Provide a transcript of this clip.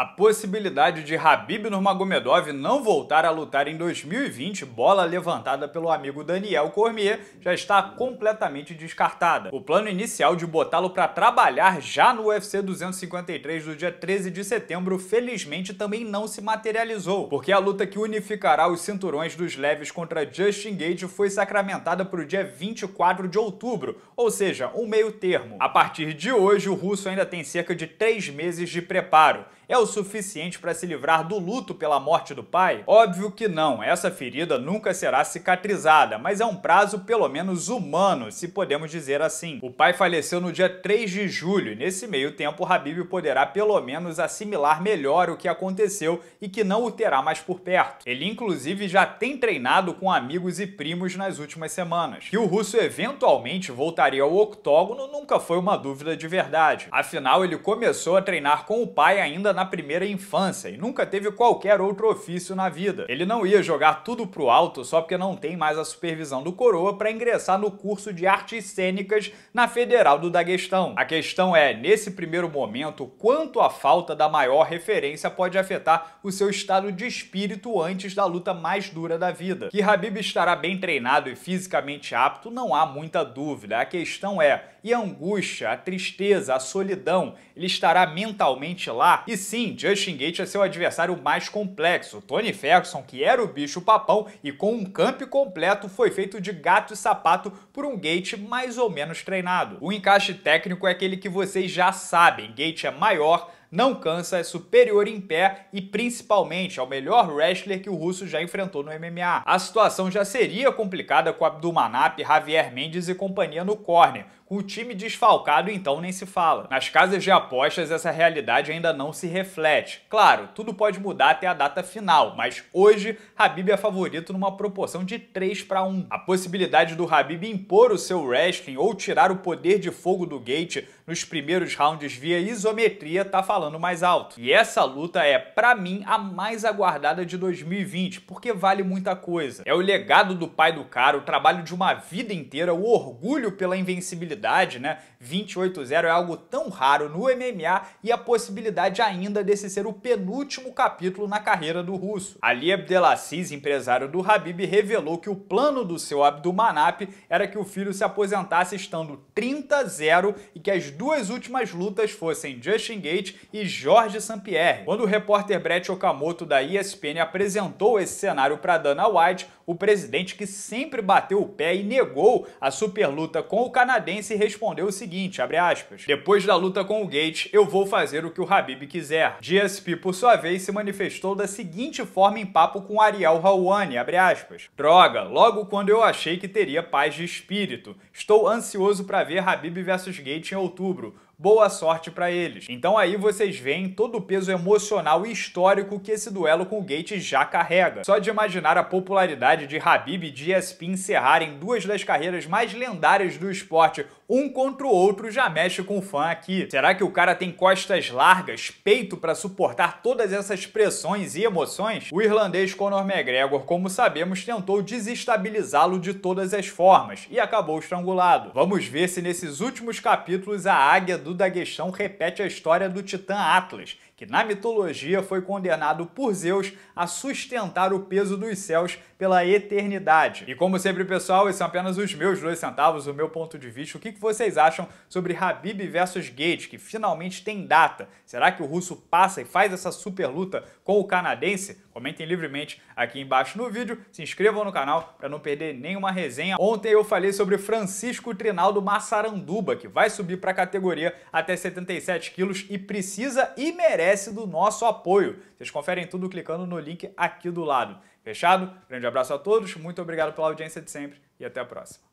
A possibilidade de Habib Nurmagomedov não voltar a lutar em 2020, bola levantada pelo amigo Daniel Cormier, já está completamente descartada. O plano inicial de botá-lo para trabalhar já no UFC 253 do dia 13 de setembro, felizmente também não se materializou, porque a luta que unificará os cinturões dos leves contra Justin Gage foi sacramentada para o dia 24 de outubro, ou seja, um meio termo. A partir de hoje, o russo ainda tem cerca de três meses de preparo. É o suficiente para se livrar do luto pela morte do pai? Óbvio que não, essa ferida nunca será cicatrizada, mas é um prazo pelo menos humano, se podemos dizer assim. O pai faleceu no dia 3 de julho, e nesse meio tempo Habib poderá pelo menos assimilar melhor o que aconteceu e que não o terá mais por perto. Ele inclusive já tem treinado com amigos e primos nas últimas semanas. Que o russo eventualmente voltaria ao octógono nunca foi uma dúvida de verdade. Afinal, ele começou a treinar com o pai ainda na primeira primeira infância e nunca teve qualquer outro ofício na vida. Ele não ia jogar tudo pro alto só porque não tem mais a supervisão do coroa para ingressar no curso de artes cênicas na Federal do Daguestão. A questão é, nesse primeiro momento, quanto a falta da maior referência pode afetar o seu estado de espírito antes da luta mais dura da vida. Que Habib estará bem treinado e fisicamente apto, não há muita dúvida. A questão é, e a angústia, a tristeza, a solidão, ele estará mentalmente lá? E sim, Justin Gates é seu adversário mais complexo. Tony Ferguson, que era o bicho papão e com um campo completo, foi feito de gato e sapato por um Gate mais ou menos treinado. O encaixe técnico é aquele que vocês já sabem, Gate é maior, não cansa, é superior em pé e principalmente é o melhor wrestler que o russo já enfrentou no MMA. A situação já seria complicada com Abdulmanap, Javier Mendes e companhia no corner, o time desfalcado então nem se fala. Nas casas de apostas essa realidade ainda não se reflete. Claro, tudo pode mudar até a data final, mas hoje Habib é favorito numa proporção de 3 para 1. A possibilidade do Habib impor o seu wrestling ou tirar o poder de fogo do Gate nos primeiros rounds via isometria tá falando mais alto. E essa luta é para mim a mais aguardada de 2020, porque vale muita coisa. É o legado do pai do cara, o trabalho de uma vida inteira, o orgulho pela invencibilidade possibilidade, né? 28-0 é algo tão raro no MMA e a possibilidade ainda desse ser o penúltimo capítulo na carreira do russo. Ali Abdelaziz, empresário do Habib, revelou que o plano do seu Abdulmanap era que o filho se aposentasse estando 30-0 e que as duas últimas lutas fossem Justin Gates e Jorge Sampierre. Quando o repórter Brett Okamoto da ESPN apresentou esse cenário para Dana White, o presidente que sempre bateu o pé e negou a superluta com o canadense respondeu o seguinte, aspas, depois da luta com o Gates, eu vou fazer o que o Habib quiser. GSP, por sua vez, se manifestou da seguinte forma em papo com Ariel Hawani, droga, logo quando eu achei que teria paz de espírito. Estou ansioso para ver Habib versus Gates em outubro boa sorte para eles. Então aí vocês veem todo o peso emocional e histórico que esse duelo com o Gates já carrega. Só de imaginar a popularidade de Habib e GSP encerrarem duas das carreiras mais lendárias do esporte um contra o outro já mexe com o fã aqui. Será que o cara tem costas largas, peito para suportar todas essas pressões e emoções? O irlandês Conor McGregor, como sabemos, tentou desestabilizá-lo de todas as formas e acabou estrangulado. Vamos ver se nesses últimos capítulos a águia do do Daguestão repete a história do Titã Atlas, que na mitologia foi condenado por Zeus a sustentar o peso dos céus pela eternidade. E como sempre, pessoal, esses são apenas os meus dois centavos, o meu ponto de vista. O que vocês acham sobre Habib versus Gates, que finalmente tem data? Será que o russo passa e faz essa super luta com o canadense? Comentem livremente aqui embaixo no vídeo, se inscrevam no canal para não perder nenhuma resenha. Ontem eu falei sobre Francisco Trinaldo Massaranduba, que vai subir para a categoria até 77 quilos e precisa e merece carece do nosso apoio. Vocês conferem tudo clicando no link aqui do lado. Fechado? Grande abraço a todos, muito obrigado pela audiência de sempre e até a próxima.